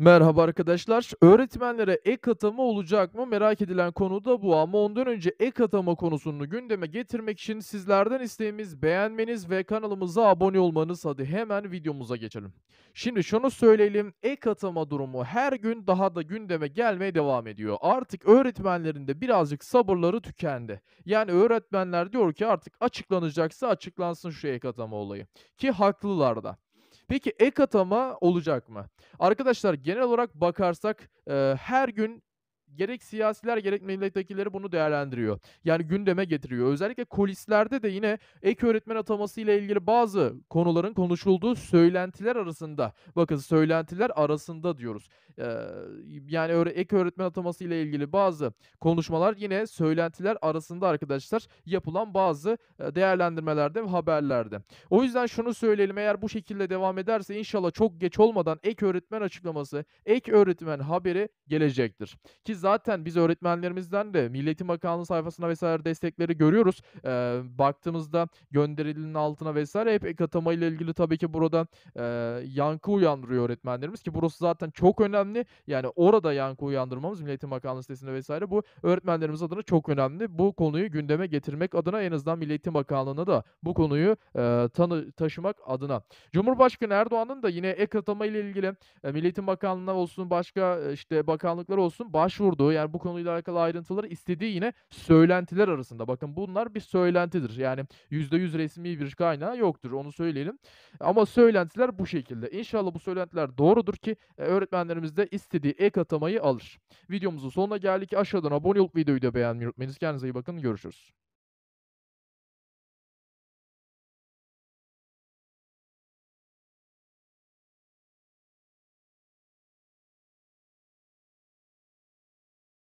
Merhaba arkadaşlar. Öğretmenlere ek atama olacak mı? Merak edilen konu da bu ama ondan önce ek atama konusunu gündeme getirmek için sizlerden isteğimiz beğenmeniz ve kanalımıza abone olmanız. Hadi hemen videomuza geçelim. Şimdi şunu söyleyelim. Ek atama durumu her gün daha da gündeme gelmeye devam ediyor. Artık öğretmenlerin de birazcık sabırları tükendi. Yani öğretmenler diyor ki artık açıklanacaksa açıklansın şu ek atama olayı. Ki haklılar da. Peki ek atama olacak mı? Arkadaşlar genel olarak bakarsak e, her gün gerek siyasiler gerek milletvekilleri bunu değerlendiriyor. Yani gündeme getiriyor. Özellikle kulislerde de yine ek öğretmen ataması ile ilgili bazı konuların konuşulduğu söylentiler arasında. Bakın söylentiler arasında diyoruz. Ee, yani ek öğretmen ataması ile ilgili bazı konuşmalar yine söylentiler arasında arkadaşlar yapılan bazı e, değerlendirmelerde ve haberlerde. O yüzden şunu söyleyelim eğer bu şekilde devam ederse inşallah çok geç olmadan ek öğretmen açıklaması, ek öğretmen haberi gelecektir. Ki zaten zaten biz öğretmenlerimizden de Milli Eğitim Bakanlığı sayfasına vesaire destekleri görüyoruz. E, baktığımızda gönderilinin altına vesaire hep ek atama ilgili tabii ki burada e, yankı uyandırıyor öğretmenlerimiz ki burası zaten çok önemli. Yani orada yankı uyandırmamız Milli Eğitim Bakanlığı sitesinde vesaire bu öğretmenlerimiz adına çok önemli. Bu konuyu gündeme getirmek adına en azından Milli Eğitim Bakanlığı'na da bu konuyu e, tanı taşımak adına. Cumhurbaşkanı Erdoğan'ın da yine ek atama ilgili e, Milli Bakanlığı'na olsun başka e, işte bakanlıklar olsun başvuru sorduğu yani bu konuyla alakalı ayrıntıları istediği yine söylentiler arasında. Bakın bunlar bir söylentidir. Yani %100 resmi bir kaynağı yoktur onu söyleyelim. Ama söylentiler bu şekilde. İnşallah bu söylentiler doğrudur ki e, öğretmenlerimiz de istediği ek atamayı alır. Videomuzun sonuna geldik. Aşağıdan abone olup videoyu da beğenmeyi unutmayınız. Kendinize iyi bakın. Görüşürüz.